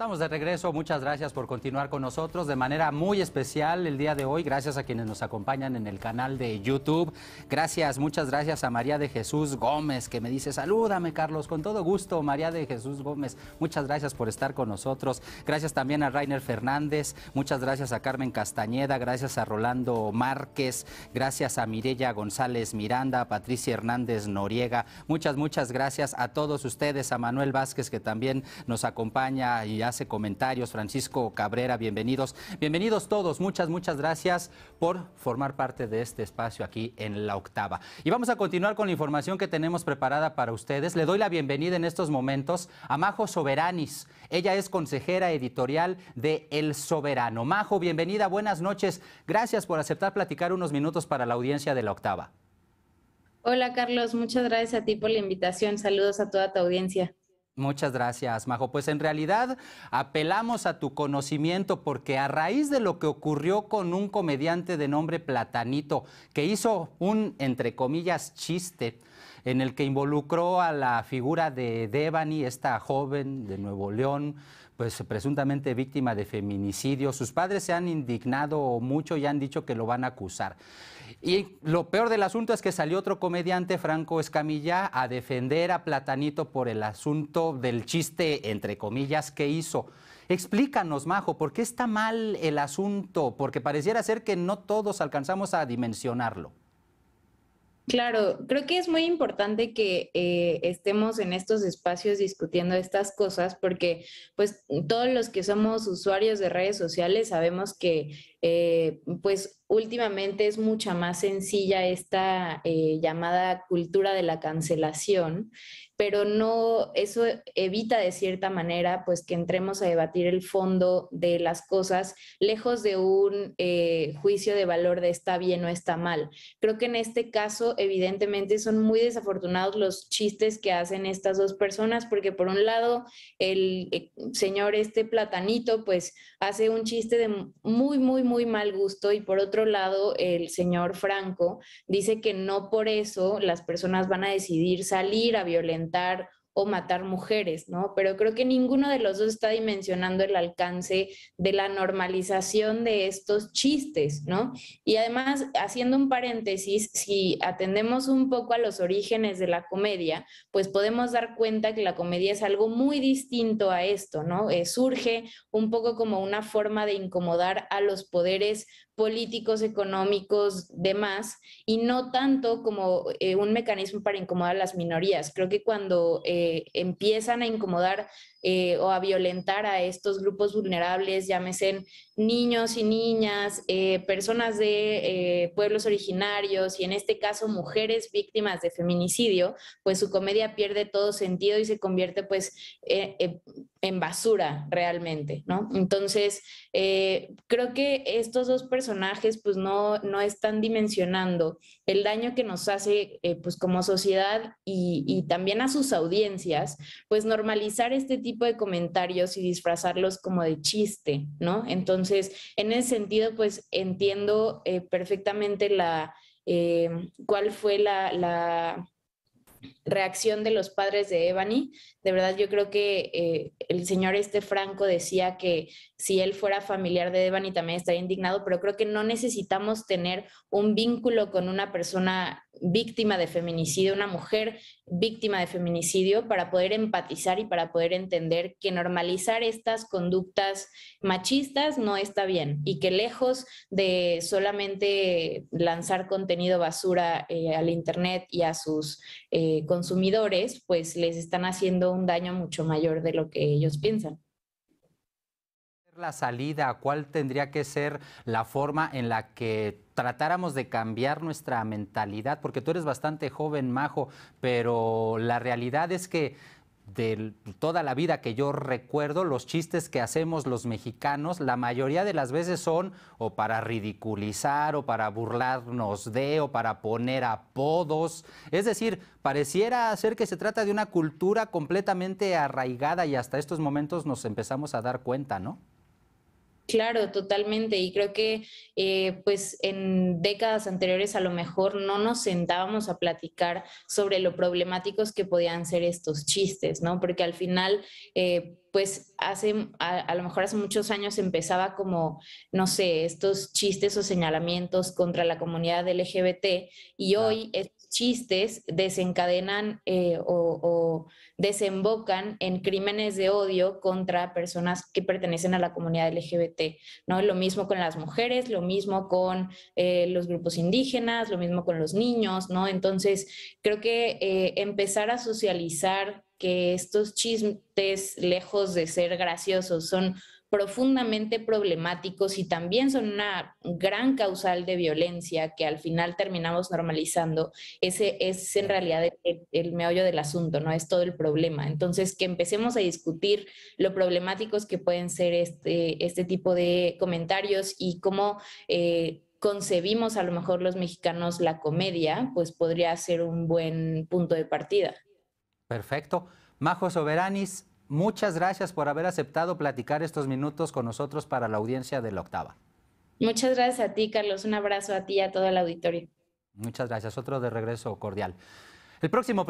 Estamos de regreso, muchas gracias por continuar con nosotros de manera muy especial el día de hoy, gracias a quienes nos acompañan en el canal de YouTube, gracias, muchas gracias a María de Jesús Gómez que me dice, salúdame Carlos, con todo gusto María de Jesús Gómez, muchas gracias por estar con nosotros, gracias también a Rainer Fernández, muchas gracias a Carmen Castañeda, gracias a Rolando Márquez, gracias a Mirella González Miranda, a Patricia Hernández Noriega, muchas, muchas gracias a todos ustedes, a Manuel Vázquez que también nos acompaña y ha hace comentarios. Francisco Cabrera, bienvenidos. Bienvenidos todos. Muchas, muchas gracias por formar parte de este espacio aquí en La Octava. Y vamos a continuar con la información que tenemos preparada para ustedes. Le doy la bienvenida en estos momentos a Majo Soberanis. Ella es consejera editorial de El Soberano. Majo, bienvenida. Buenas noches. Gracias por aceptar platicar unos minutos para la audiencia de La Octava. Hola Carlos, muchas gracias a ti por la invitación. Saludos a toda tu audiencia. Muchas gracias, Majo. Pues en realidad apelamos a tu conocimiento porque a raíz de lo que ocurrió con un comediante de nombre Platanito, que hizo un, entre comillas, chiste, en el que involucró a la figura de Devani, esta joven de Nuevo León, pues presuntamente víctima de feminicidio. Sus padres se han indignado mucho y han dicho que lo van a acusar. Y lo peor del asunto es que salió otro comediante, Franco Escamilla, a defender a Platanito por el asunto del chiste, entre comillas, que hizo. Explícanos, Majo, ¿por qué está mal el asunto? Porque pareciera ser que no todos alcanzamos a dimensionarlo. Claro, creo que es muy importante que eh, estemos en estos espacios discutiendo estas cosas porque pues todos los que somos usuarios de redes sociales sabemos que eh, pues últimamente es mucha más sencilla esta eh, llamada cultura de la cancelación, pero no, eso evita de cierta manera pues que entremos a debatir el fondo de las cosas lejos de un eh, juicio de valor de está bien o está mal. Creo que en este caso evidentemente son muy desafortunados los chistes que hacen estas dos personas porque por un lado el señor este platanito pues hace un chiste de muy, muy, muy mal gusto y por otro lado el señor Franco dice que no por eso las personas van a decidir salir a violentar matar mujeres, ¿no? Pero creo que ninguno de los dos está dimensionando el alcance de la normalización de estos chistes, ¿no? Y además, haciendo un paréntesis, si atendemos un poco a los orígenes de la comedia, pues podemos dar cuenta que la comedia es algo muy distinto a esto, ¿no? Eh, surge un poco como una forma de incomodar a los poderes políticos, económicos, demás, y no tanto como eh, un mecanismo para incomodar a las minorías. Creo que cuando eh, empiezan a incomodar eh, o a violentar a estos grupos vulnerables, llámese niños y niñas, personas de pueblos originarios y en este caso mujeres víctimas de feminicidio, pues su comedia pierde todo sentido y se convierte pues en basura realmente, ¿no? Entonces, creo que estos dos personajes personajes pues no, no están dimensionando el daño que nos hace eh, pues como sociedad y, también a sus audiencias, pues normalizar este tipo de comentarios y disfrazarlos como de chiste, ¿no? Entonces, en ese sentido pues entiendo eh, perfectamente la, eh, cuál fue la reacción de los padres de Ebony. De verdad, yo creo que eh, el señor este Franco decía que si él fuera familiar de Ebony también estaría indignado, pero creo que no necesitamos tener un vínculo con una persona víctima de feminicidio, una mujer víctima de feminicidio, para poder empatizar y para poder entender que normalizar estas conductas machistas no está bien y que lejos de solamente lanzar contenido basura eh, al Internet y a sus eh, consumidores, pues les están haciendo un daño mucho mayor de lo que ellos piensan la salida, cuál tendría que ser la forma en la que tratáramos de cambiar nuestra mentalidad, porque tú eres bastante joven, Majo, pero la realidad es que de toda la vida que yo recuerdo, los chistes que hacemos los mexicanos, la mayoría de las veces son o para ridiculizar o para burlarnos de o para poner apodos. Es decir, pareciera ser que se trata de una cultura completamente arraigada y hasta estos momentos nos empezamos a dar cuenta, ¿no? Claro, totalmente. Y creo que eh, pues en décadas anteriores a lo mejor no nos sentábamos a platicar sobre lo problemáticos que podían ser estos chistes, ¿no? Porque al final, eh, pues hace, a, lo mejor hace muchos años empezaba como, no sé, estos chistes o señalamientos contra la comunidad LGBT y hoy estos chistes desencadenan eh, o, desembocan en crímenes de odio contra personas que pertenecen a la comunidad LGBT, ¿no? Lo mismo con las mujeres, lo mismo con eh, los grupos indígenas, lo mismo con los niños, ¿no? Entonces, creo que eh, empezar a socializar que estos chistes, lejos de ser graciosos, son profundamente problemáticos y también son una gran causal de violencia que al final terminamos normalizando, ese es en realidad el, meollo del asunto, ¿no? Es todo el problema. Entonces, que empecemos a discutir lo problemáticos que pueden ser este, este tipo de comentarios y cómo... Eh, concebimos a lo mejor los mexicanos la comedia, pues podría ser un buen punto de partida. Perfecto. Majo Soberanis, muchas gracias por haber aceptado platicar estos minutos con nosotros para la audiencia de la octava. Muchas gracias a ti, Carlos. Un abrazo a ti y a todo el auditorio. Muchas gracias. Otro de regreso cordial. El próximo